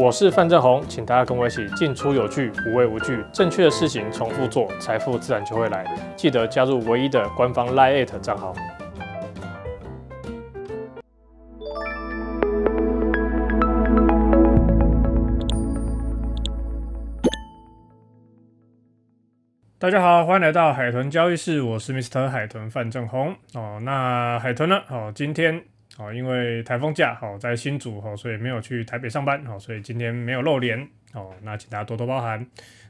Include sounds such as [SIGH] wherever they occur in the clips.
我是范正宏，请大家跟我一起进出有据，无畏无惧，正确的事情重复做，财富自然就会来。记得加入唯一的官方 lite 账号。大家好，欢迎来到海豚交易室，我是 m r 海豚范正宏。哦，那海豚呢？哦，今天。啊，因为台风假，好在新竹哦，所以没有去台北上班，好，所以今天没有露脸。哦，那请大家多多包涵。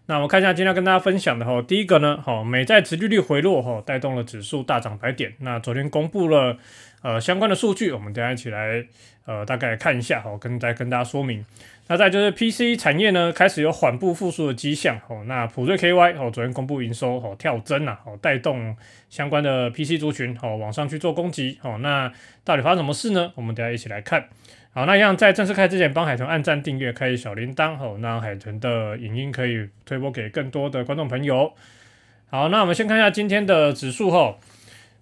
那我们看一下今天跟大家分享的哈，第一个呢，好美债殖利率回落，哈，带动了指数大涨百点。那昨天公布了呃相关的数据，我们等下一起来呃大概看一下，哈，跟再跟大家说明。那再就是 PC 产业呢开始有缓步复苏的迹象，哦，那普瑞 KY 哦昨天公布营收哦跳增呐，哦带动相关的 PC 族群哦往上去做攻击，哦，那到底发生什么事呢？我们等下一起来看。好，那一样在正式开之前，帮海豚按赞、订阅、开小铃铛，好，那海豚的影音可以推播给更多的观众朋友。好，那我们先看一下今天的指数，吼，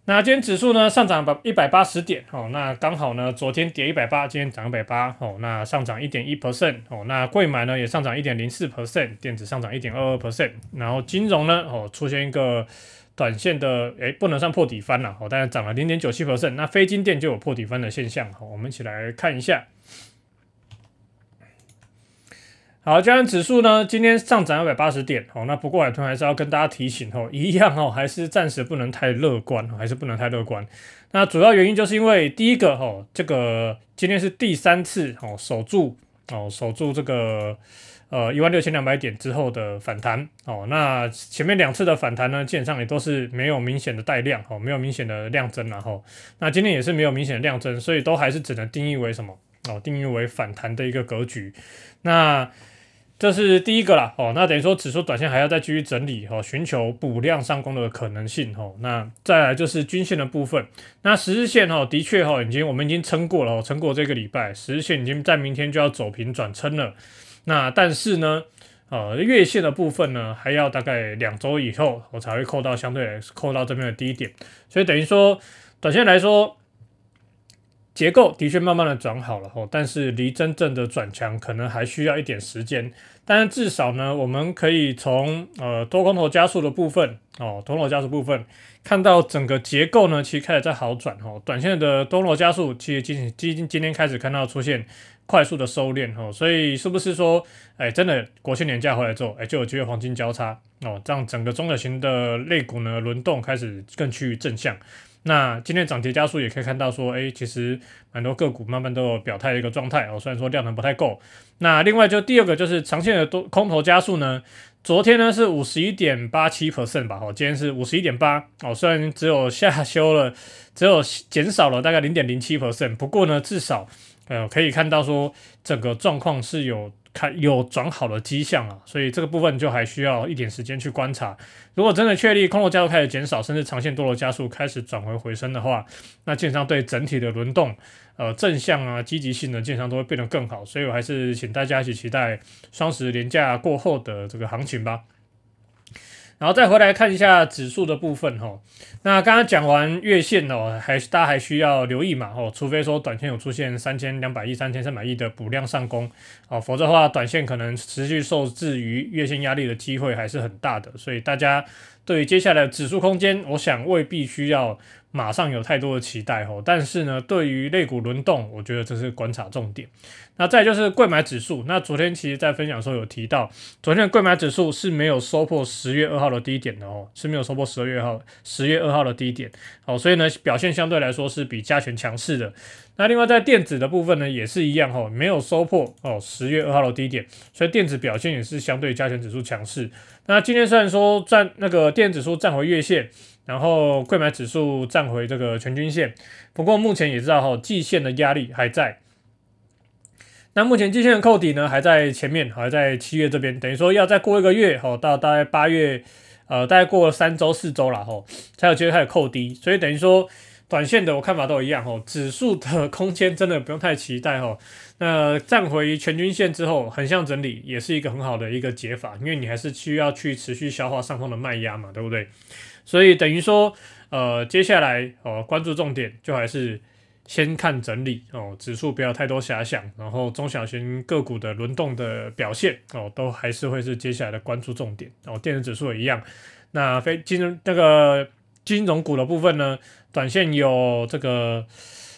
那今天指数呢上涨百一百八十点，哦，那刚好呢昨天跌一百八，今天涨一百八，哦，那上涨一点一 percent，哦，那贵买呢也上涨一点零四 percent，电子上涨一点二二 percent，然后金融呢，哦，出现一个。短线的哎，不能算破底翻了哦，但是涨了零点九七 percent，那非金电就有破底翻的现象哈，我们一起来看一下。好，加上指数呢，今天上涨二百八十点哦，那不过海通还是要跟大家提醒哦，一样哦，还是暂时不能太乐观，还是不能太乐观。那主要原因就是因为第一个哦，这个今天是第三次哦守住哦守住这个。呃，一万六千两百点之后的反弹哦，那前面两次的反弹呢，基本上也都是没有明显的带量哦，没有明显的量增然后，那今天也是没有明显的量增，所以都还是只能定义为什么哦，定义为反弹的一个格局。那这是第一个啦哦，那等于说指数短线还要再继续整理哦，寻求补量上攻的可能性哦。那再来就是均线的部分，那十日线哦，的确哦，已经我们已经撑过了哦，撑过这个礼拜，十日线已经在明天就要走平转撑了。那但是呢，呃，月线的部分呢，还要大概两周以后，我才会扣到相对来扣到这边的低点，所以等于说，短线来说，结构的确慢慢的转好了哦，但是离真正的转强可能还需要一点时间，但是至少呢，我们可以从呃多空头加速的部分哦，多头加速部分，看到整个结构呢，其实开始在好转哈，短线的多头加速，其实今今今天开始看到出现。快速的收敛哦，所以是不是说，哎，真的国庆年假回来之后，哎，就有机月黄金交叉哦，这样整个中小型的类股呢轮动开始更趋于正向。那今天涨跌加速也可以看到说，哎，其实蛮多个股慢慢都有表态的一个状态哦，虽然说量能不太够。那另外就第二个就是长线的多空头加速呢，昨天呢是五十一点八七 percent 吧，哦，今天是五十一点八哦，虽然只有下修了，只有减少了大概零点零七 percent，不过呢至少。呃，可以看到说整个状况是有开有转好的迹象啊，所以这个部分就还需要一点时间去观察。如果真的确立空头加速开始减少，甚至长线多头加速开始转回回升的话，那券商对整体的轮动，呃，正向啊积极性的券商都会变得更好。所以我还是请大家一起期待双十连假过后的这个行情吧。然后再回来看一下指数的部分哈，那刚刚讲完月线哦，还大家还需要留意嘛哦，除非说短线有出现三千两百亿、三千三百亿的补量上攻啊，否则的话，短线可能持续受制于月线压力的机会还是很大的，所以大家对接下来指数空间，我想未必需要。马上有太多的期待哦，但是呢，对于类股轮动，我觉得这是观察重点。那再就是贵买指数，那昨天其实在分享的时候有提到，昨天的贵买指数是没有收破十月二号的低点的哦，是没有收破十二月号、十月二号的低点。好，所以呢，表现相对来说是比加权强势的。那另外在电子的部分呢，也是一样哦，没有收破哦十月二号的低点，所以电子表现也是相对加权指数强势。那今天虽然说站那个电子指站回月线，然后贵买指数站回这个全均线，不过目前也知道哈季线的压力还在。那目前季线的扣底呢还在前面，还在七月这边，等于说要再过一个月哦，到大概八月，呃，大概过三周四周了后，才有机会开始扣低，所以等于说。短线的我看法都一样哦，指数的空间真的不用太期待哦。那站回全均线之后，横向整理，也是一个很好的一个解法，因为你还是需要去持续消化上方的卖压嘛，对不对？所以等于说，呃，接下来哦，关注重点就还是先看整理哦，指数不要太多遐想，然后中小型个股的轮动的表现哦，都还是会是接下来的关注重点哦。电子指数也一样，那非金融那个金融股的部分呢？短线有这个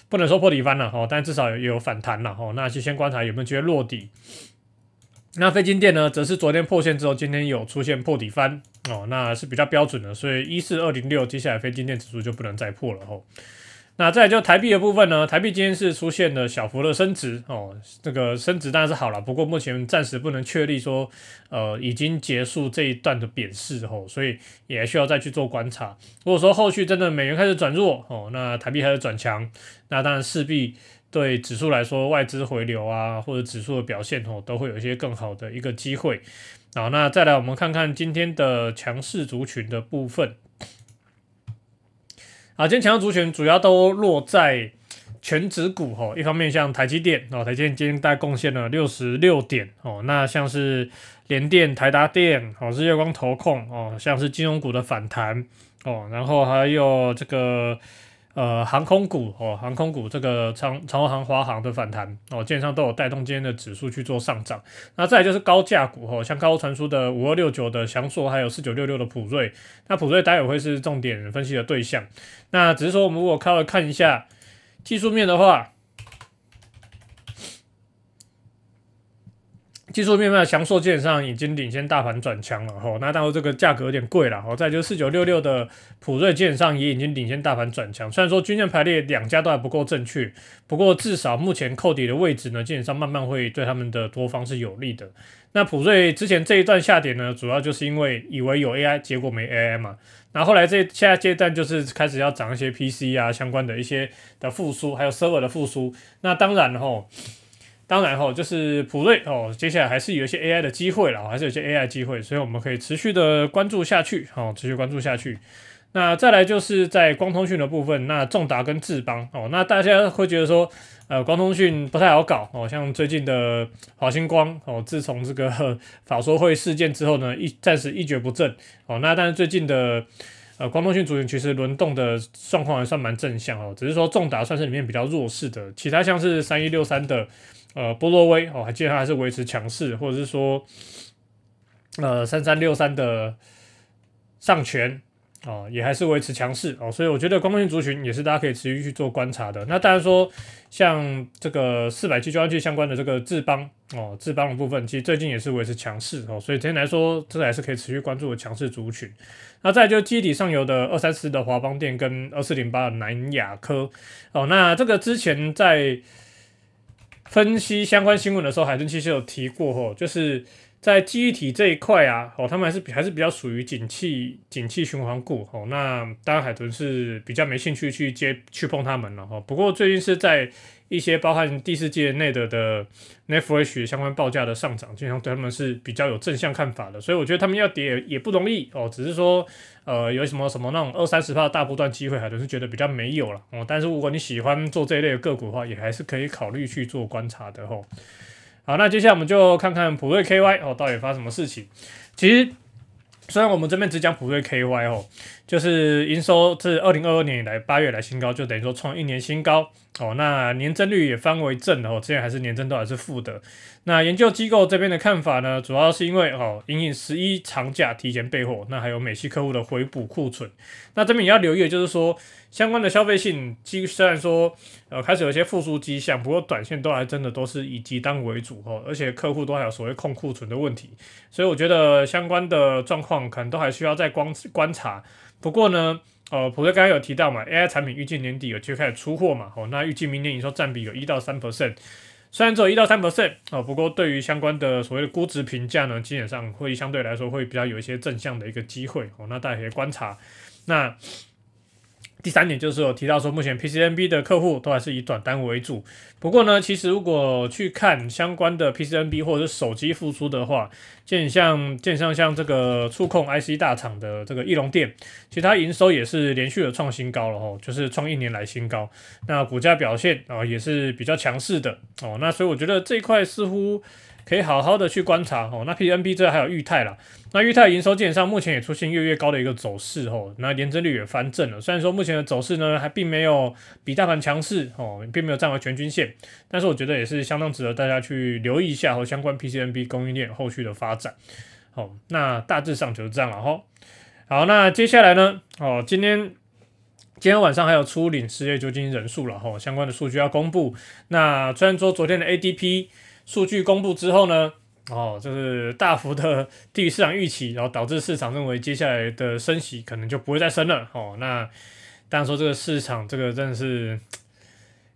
不能说破底翻了哈，但至少有有反弹了哈，那就先观察有没有直接落底。那非金店呢，则是昨天破线之后，今天有出现破底翻哦，那是比较标准的，所以一四二零六接下来非金店指数就不能再破了哦。那再来就台币的部分呢？台币今天是出现了小幅的升值哦，这个升值当然是好了，不过目前暂时不能确立说，呃，已经结束这一段的贬势哦，所以也需要再去做观察。如果说后续真的美元开始转弱哦，那台币开始转强，那当然势必对指数来说，外资回流啊，或者指数的表现哦，都会有一些更好的一个机会。好，那再来我们看看今天的强势族群的部分。啊，今天强的族群主要都落在全指股哈，一方面像台积电哦，台积电今天大概贡献了六十六点哦，那像是联电、台达电哦，是月光投控哦，像是金融股的反弹哦，然后还有这个。呃，航空股哦，航空股这个长长航华航的反弹哦，基本上都有带动今天的指数去做上涨。那再就是高价股哦，像高传输的五二六九的翔硕，还有四九六六的普瑞，那普瑞待会会是重点分析的对象。那只是说，我们如果看了看一下技术面的话。技术面的强祥基本上已经领先大盘转强了哈，那当然这个价格有点贵了，再就四九六六的普瑞本上也已经领先大盘转强，虽然说均线排列两家都还不够正确，不过至少目前扣底的位置呢，基本上慢慢会对他们的多方是有利的。那普瑞之前这一段下跌呢，主要就是因为以为有 AI，结果没 AI 嘛，那后来这下阶段就是开始要涨一些 PC 啊相关的一些的复苏，还有 server 的复苏，那当然哈。当然哦，就是普瑞哦，接下来还是有一些 AI 的机会了，还是有些 AI 机会，所以我们可以持续的关注下去，好，持续关注下去。那再来就是在光通讯的部分，那仲达跟智邦哦，那大家会觉得说，呃，光通讯不太好搞哦，像最近的华星光哦，自从这个 [LAUGHS] 法说会事件之后呢，一暂时一蹶不振哦。那但是最近的呃光通讯组员其实轮动的状况还算蛮正向哦，只是说仲达算是里面比较弱势的，其他像是三一六三的。呃，波洛威哦，还今天还是维持强势，或者是说，呃，三三六三的上权哦，也还是维持强势哦，所以我觉得光伏族群也是大家可以持续去做观察的。那当然说，像这个四百七九二 G 相关的这个智邦哦，智邦的部分其实最近也是维持强势哦，所以整体来说，这个还是可以持续关注的强势族群。那再就基底上游的二三四的华邦电跟二四零八的南亚科哦，那这个之前在。分析相关新闻的时候，海豚其实有提过吼，就是。在记忆体这一块啊，哦，他们还是比还是比较属于景气景气循环股哦。那当然，海豚是比较没兴趣去接去碰他们了哈。不过最近是在一些包含第四季内的的 n e t f r i s h 相关报价的上涨，经常对他们是比较有正向看法的。所以我觉得他们要跌也不容易哦，只是说呃有什么什么那种二三十帕大波段机会，海豚是觉得比较没有了哦。但是如果你喜欢做这一类的个股的话，也还是可以考虑去做观察的哦。好，那接下来我们就看看普瑞 K Y 哦，到底发什么事情？其实，虽然我们这边只讲普瑞 K Y 哦。就是营收自二零二二年以来八月来新高，就等于说创一年新高哦。那年增率也翻为正哦，之前还是年增都还是负的。那研究机构这边的看法呢，主要是因为哦，隐隐十一长假提前备货，那还有美系客户的回补库存。那这边也要留意，就是说相关的消费性实虽然说呃开始有些复苏迹象，不过短线都还真的都是以急单为主哦，而且客户都还有所谓控库存的问题。所以我觉得相关的状况可能都还需要再观观察。不过呢，呃，普瑞刚刚有提到嘛，AI 产品预计年底有开始出货嘛，哦，那预计明年营收占比有一到三 percent，虽然只有一到三 percent 啊，不过对于相关的所谓的估值评价呢，基本上会相对来说会比较有一些正向的一个机会，哦，那大家可以观察，那。第三点就是有提到说，目前 PCMB 的客户都还是以短单为主。不过呢，其实如果去看相关的 PCMB 或者是手机复苏的话，见像见像像这个触控 IC 大厂的这个翼龙店，其实营收也是连续的创新高了哦，就是创一年来新高。那股价表现啊也是比较强势的哦。那所以我觉得这一块似乎。可以好好的去观察哦，那 p n b 这还有裕泰啦，那裕泰营收基本上目前也出现越越高的一个走势哦，那连增率也翻正了。虽然说目前的走势呢还并没有比大盘强势哦，并没有站稳全均线，但是我觉得也是相当值得大家去留意一下和相关 PCNB 供应链后续的发展。哦，那大致上就是这样了哈。好，那接下来呢，哦，今天今天晚上还有初领失业救济人数了哈，相关的数据要公布。那虽然说昨天的 ADP。数据公布之后呢，哦，就是大幅的低于市场预期，然后导致市场认为接下来的升息可能就不会再升了。哦，那当然说这个市场这个真的是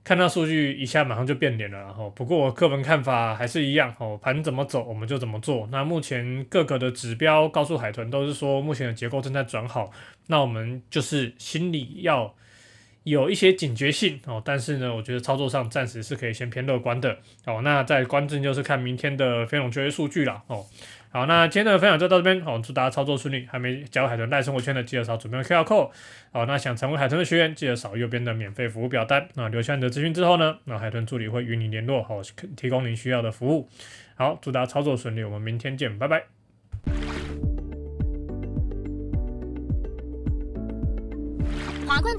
看到数据一下马上就变脸了。然后，不过我个人看法还是一样，哦，盘怎么走我们就怎么做。那目前各个的指标告诉海豚都是说目前的结构正在转好，那我们就是心里要。有一些警觉性哦，但是呢，我觉得操作上暂时是可以先偏乐观的哦。那在关键就是看明天的非农就业数据了哦。好，那今天的分享就到这边哦。祝大家操作顺利。还没加入海豚贷生活圈的，记得扫左边的 QR code 哦。那想成为海豚的学员，记得扫右边的免费服务表单。那留下你的资讯之后呢，那海豚助理会与你联络哦，提供您需要的服务。好，祝大家操作顺利，我们明天见，拜拜。